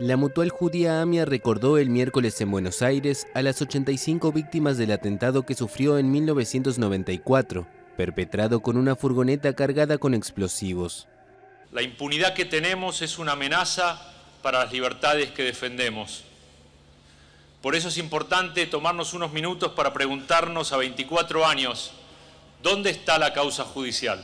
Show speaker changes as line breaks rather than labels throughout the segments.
La mutual judía AMIA recordó el miércoles en Buenos Aires a las 85 víctimas del atentado que sufrió en 1994, perpetrado con una furgoneta cargada con explosivos.
La impunidad que tenemos es una amenaza para las libertades que defendemos. Por eso es importante tomarnos unos minutos para preguntarnos a 24 años, ¿dónde está la causa judicial?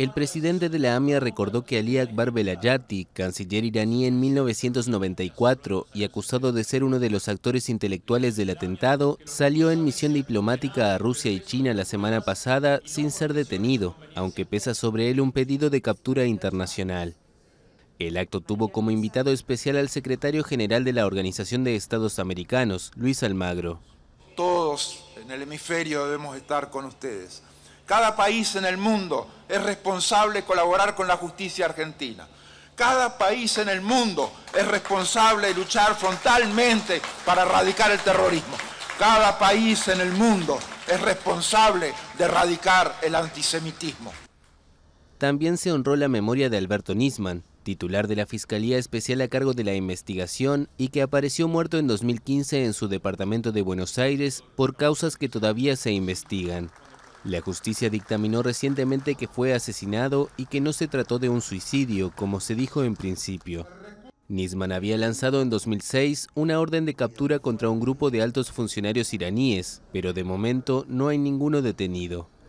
El presidente de la AMIA recordó que Ali Akbar Belayati, canciller iraní en 1994 y acusado de ser uno de los actores intelectuales del atentado, salió en misión diplomática a Rusia y China la semana pasada sin ser detenido, aunque pesa sobre él un pedido de captura internacional. El acto tuvo como invitado especial al secretario general de la Organización de Estados Americanos, Luis Almagro.
Todos en el hemisferio debemos estar con ustedes. Cada país en el mundo es responsable colaborar con la justicia argentina. Cada país en el mundo es responsable de luchar frontalmente para erradicar el terrorismo. Cada país en el mundo es responsable de erradicar el antisemitismo.
También se honró la memoria de Alberto Nisman, titular de la Fiscalía Especial a cargo de la investigación y que apareció muerto en 2015 en su departamento de Buenos Aires por causas que todavía se investigan. La justicia dictaminó recientemente que fue asesinado y que no se trató de un suicidio, como se dijo en principio. Nisman había lanzado en 2006 una orden de captura contra un grupo de altos funcionarios iraníes, pero de momento no hay ninguno
detenido.